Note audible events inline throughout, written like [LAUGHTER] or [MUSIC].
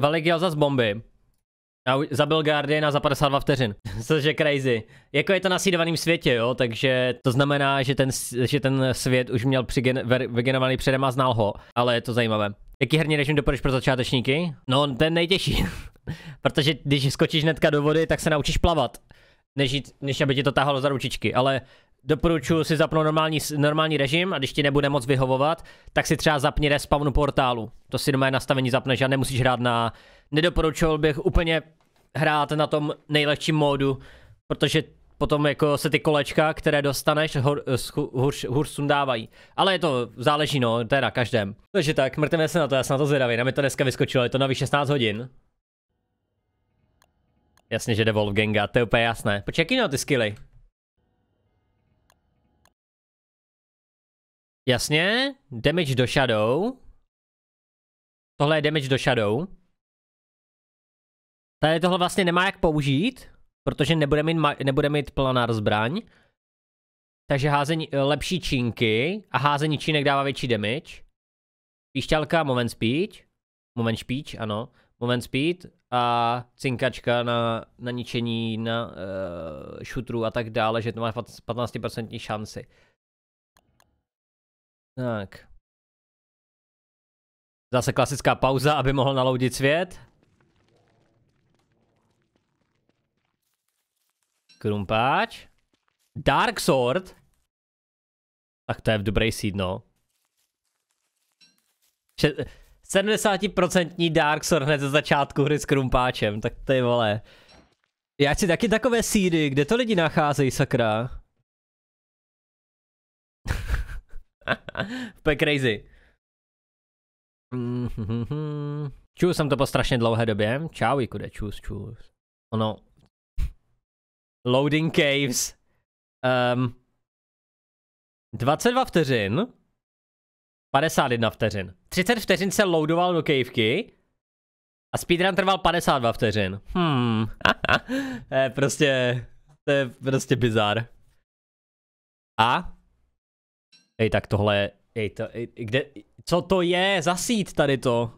Valik jel zas bomby. A zabil Guardiana za 52 vteřin, [LAUGHS] což je crazy. Jako je to na sídovaném světě, jo, takže to znamená, že ten, že ten svět už měl vygenovaný předem a znal ho, ale je to zajímavé. Jaký herní režim doporučíš pro začátečníky? No, ten nejtěžší, [LAUGHS] protože když skočíš netka do vody, tak se naučíš plavat, než, jít, než aby ti to táhalo za ručičky, ale doporučuji si zapnout normální, normální režim a když ti nebude moc vyhovovat, tak si třeba zapni respawn portálu. To si doma nastavení zapneš a nemusíš hrát na... Nedoporučoval bych úplně hrát na tom nejlehčím módu, protože potom jako se ty kolečka, které dostaneš, hor, hůř, hůř sundávají. Ale je to, záleží no, to je na každém. Takže tak, mrtvé se na to, já jsem na to zvědavý, na mi to dneska vyskočilo, je to na 16 hodin. Jasně, že jde Wolfganga, to je úplně jasné. Počkej, jaký ty skilly? Jasně, damage do shadow. Tohle je damage do shadow. Tady tohle vlastně nemá jak použít, protože nebude mít, nebude mít planar zbraň. Takže házení, eh, lepší činky a házení čínek dává větší damage. Píšťalka, moment speed. Moment speed, ano. Moment speed a cinkačka na, na ničení, na uh, šutru a tak dále, že to má 15% šanci. Tak. Zase klasická pauza, aby mohl naloudit svět. Krumpáč. Dark Sword. Tak to je v dobré sídno. 70% Dark Sword hned ze začátku hry s krumpáčem, tak to je vole. Já chci taky takové sídy, kde to lidi nacházejí, sakra. Úplně crazy. Mm-hmm. Čus, jsem to po strašně dlouhé době. Čau, jikude, čus, čus. Ono. Loading caves. Um, ehm, 22 vteřin. 51 vteřin. 30 vteřin se loadoval do kejvky. A speedrun trval 52 vteřin. Hmm. [LAUGHS] to je prostě... To je prostě bizar. A Ej, tak tohle, ej, to, ej, kde, co to je za sít tady to?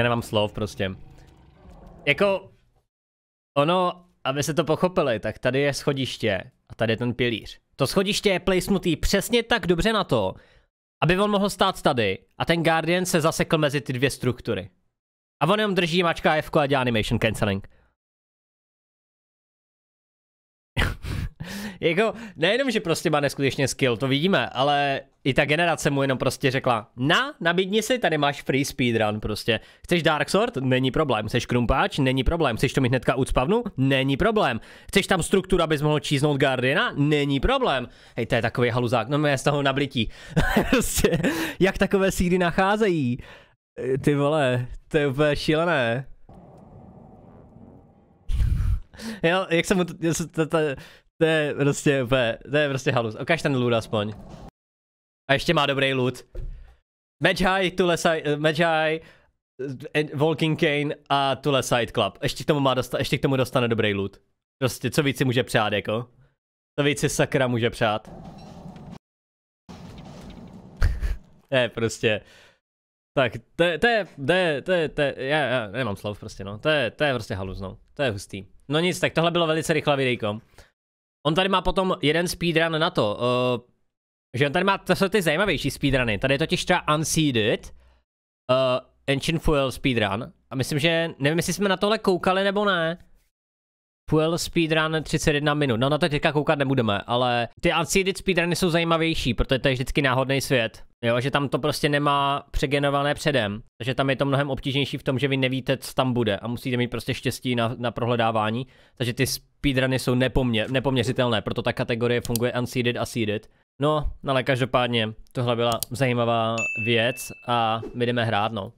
já nemám slov prostě. Jako, ono, aby se to pochopili, tak tady je schodiště a tady je ten pilíř. To schodiště je placenutý přesně tak dobře na to, aby on mohl stát tady a ten Guardian se zasekl mezi ty dvě struktury. A on jenom drží mačka F a dělá animation canceling. jako nejenom, že prostě má neskutečně skill, to vidíme, ale i ta generace mu jenom prostě řekla, na, nabídni si, tady máš free speedrun prostě. Chceš Dark Sword? Není problém. Chceš krumpáč? Není problém. Chceš to mít hnedka ucpavnu? Není problém. Chceš tam strukturu, abys mohl číznout Guardiana? Není problém. Hej, to je takový haluzák, no mě z toho nablití. [LAUGHS] prostě, jak takové síly nacházejí? Eh, ty vole, to je úplně šílené. [LAUGHS] Jo, jak jsem mu, to, to, to, to je prostě úplně, to je prostě halus. Ukaž ten loot aspoň. A ještě má dobrý loot. Medjai, Tule Side, eh, Magi, eh, eh, Walking Cane a Tule Side Club. Ještě k tomu, má dosta, ještě k tomu dostane dobrý loot. Prostě co víc si může přát jako. Co víc si sakra může přát. [LAUGHS] to je prostě... Tak, to je, to je, to je, to je, to je já, já nemám slov prostě no, to je, to je prostě halus no, to je hustý. No nic, tak tohle bylo velice rychlé videjko. On tady má potom jeden speedrun na to, uh, že on tady má, to jsou ty zajímavější speedruny, tady je totiž třeba Unseeded, uh, Engine Fuel speedrun, a myslím, že, nevím, jestli jsme na tohle koukali nebo ne, Fuel speedrun 31 minut, no na to teďka koukat nebudeme, ale ty Unseeded speedruny jsou zajímavější, protože to je vždycky náhodný svět, jo, že tam to prostě nemá přegenované předem, takže tam je to mnohem obtížnější v tom, že vy nevíte, co tam bude a musíte mít prostě štěstí na, na prohledávání, takže ty speedruny jsou nepoměr, nepoměřitelné, proto ta kategorie funguje unseeded a seeded. No, ale každopádně tohle byla zajímavá věc a my jdeme hrát, no.